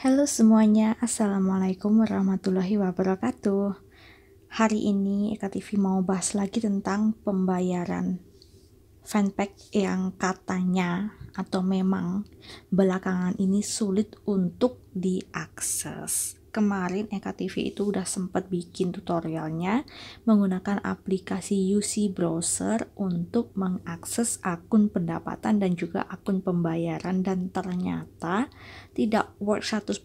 Halo semuanya, Assalamualaikum warahmatullahi wabarakatuh Hari ini Eka TV mau bahas lagi tentang pembayaran fanpage yang katanya atau memang belakangan ini sulit untuk diakses kemarin Eka TV itu udah sempat bikin tutorialnya menggunakan aplikasi UC Browser untuk mengakses akun pendapatan dan juga akun pembayaran dan ternyata tidak work 100%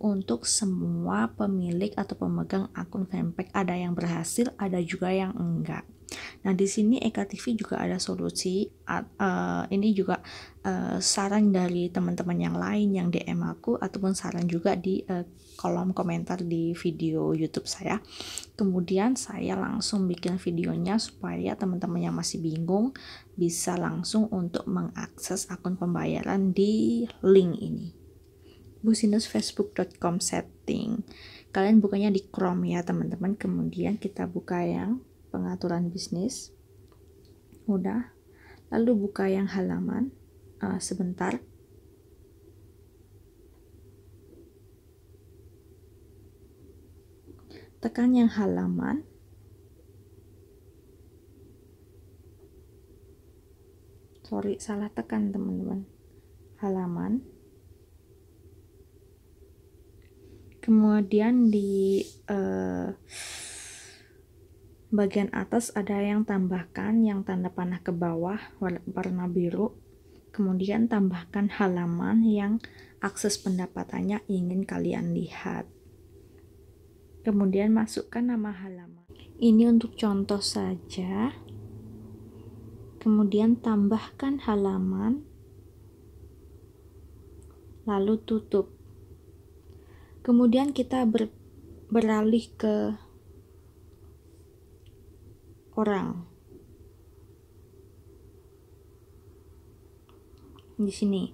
untuk semua pemilik atau pemegang akun fanpage ada yang berhasil ada juga yang enggak Nah, di sini Eka juga ada solusi. Uh, ini juga uh, saran dari teman-teman yang lain yang DM aku ataupun saran juga di uh, kolom komentar di video YouTube saya. Kemudian saya langsung bikin videonya supaya teman-teman yang masih bingung bisa langsung untuk mengakses akun pembayaran di link ini businessfacebook.com setting. Kalian bukanya di Chrome ya, teman-teman. Kemudian kita buka yang pengaturan bisnis. mudah Lalu buka yang halaman uh, sebentar. Tekan yang halaman. Sorry, salah tekan teman-teman. Halaman. Kemudian di uh, bagian atas ada yang tambahkan yang tanda panah ke bawah warna biru kemudian tambahkan halaman yang akses pendapatannya ingin kalian lihat kemudian masukkan nama halaman ini untuk contoh saja kemudian tambahkan halaman lalu tutup kemudian kita ber, beralih ke orang. Di sini,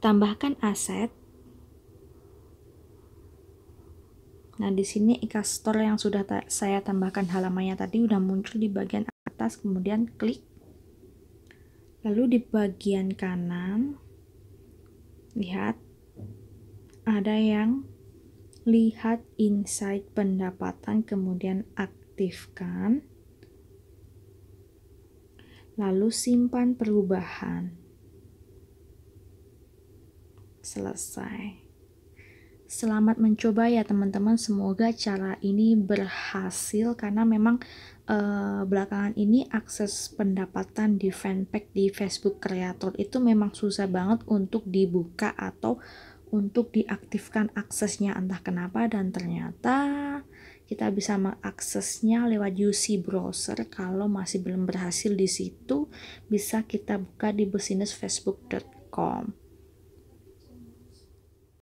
tambahkan aset. Nah, di sini ikastor yang sudah ta saya tambahkan halamannya tadi udah muncul di bagian atas, kemudian klik. Lalu di bagian kanan, lihat, ada yang lihat insight pendapatan, kemudian aktifkan lalu simpan perubahan. Selesai. Selamat mencoba ya teman-teman. Semoga cara ini berhasil karena memang eh, belakangan ini akses pendapatan di fanpage di Facebook Creator itu memang susah banget untuk dibuka atau untuk diaktifkan aksesnya entah kenapa dan ternyata kita bisa mengaksesnya lewat UC browser kalau masih belum berhasil di situ bisa kita buka di businessfacebook.com